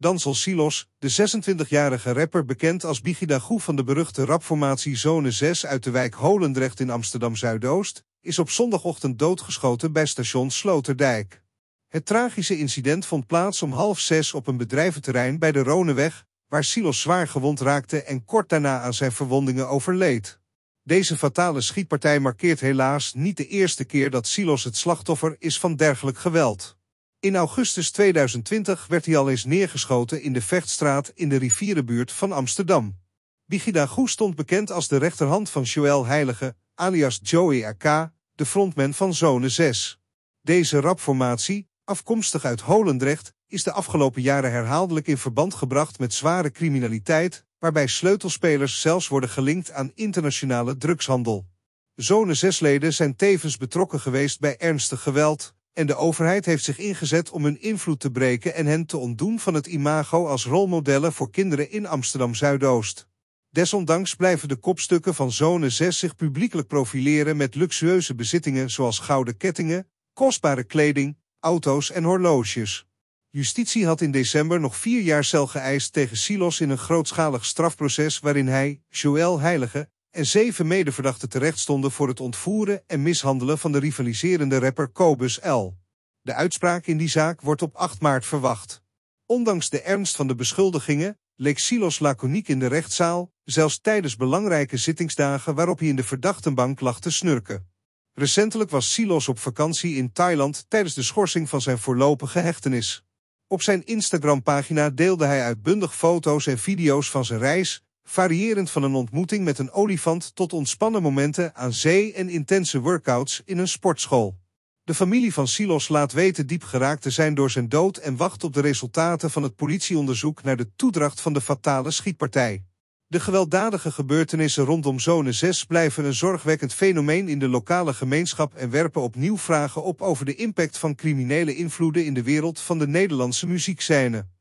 Dansel Silos, de 26-jarige rapper bekend als Bigidagoe van de beruchte rapformatie Zone 6 uit de wijk Holendrecht in Amsterdam-Zuidoost, is op zondagochtend doodgeschoten bij station Sloterdijk. Het tragische incident vond plaats om half zes op een bedrijventerrein bij de Roneweg, waar Silos zwaar gewond raakte en kort daarna aan zijn verwondingen overleed. Deze fatale schietpartij markeert helaas niet de eerste keer dat Silos het slachtoffer is van dergelijk geweld. In augustus 2020 werd hij al eens neergeschoten in de Vechtstraat in de rivierenbuurt van Amsterdam. Bigida Goes stond bekend als de rechterhand van Joël Heilige, alias Joey AK, de frontman van Zone 6. Deze rapformatie, afkomstig uit Holendrecht, is de afgelopen jaren herhaaldelijk in verband gebracht met zware criminaliteit, waarbij sleutelspelers zelfs worden gelinkt aan internationale drugshandel. Zone 6-leden zijn tevens betrokken geweest bij ernstig geweld, en de overheid heeft zich ingezet om hun invloed te breken en hen te ontdoen van het imago als rolmodellen voor kinderen in Amsterdam-Zuidoost. Desondanks blijven de kopstukken van Zone 6 zich publiekelijk profileren met luxueuze bezittingen zoals gouden kettingen, kostbare kleding, auto's en horloges. Justitie had in december nog vier jaar cel geëist tegen Silos in een grootschalig strafproces waarin hij, Joël Heilige, en zeven medeverdachten terecht stonden voor het ontvoeren en mishandelen van de rivaliserende rapper Cobus L. De uitspraak in die zaak wordt op 8 maart verwacht. Ondanks de ernst van de beschuldigingen leek Silos laconiek in de rechtszaal, zelfs tijdens belangrijke zittingsdagen waarop hij in de verdachtenbank lag te snurken. Recentelijk was Silos op vakantie in Thailand tijdens de schorsing van zijn voorlopige hechtenis. Op zijn Instagram-pagina deelde hij uitbundig foto's en video's van zijn reis, variërend van een ontmoeting met een olifant tot ontspannen momenten aan zee en intense workouts in een sportschool. De familie van Silos laat weten diep geraakt te zijn door zijn dood en wacht op de resultaten van het politieonderzoek naar de toedracht van de fatale schietpartij. De gewelddadige gebeurtenissen rondom zone 6 blijven een zorgwekkend fenomeen in de lokale gemeenschap en werpen opnieuw vragen op over de impact van criminele invloeden in de wereld van de Nederlandse muziekscène.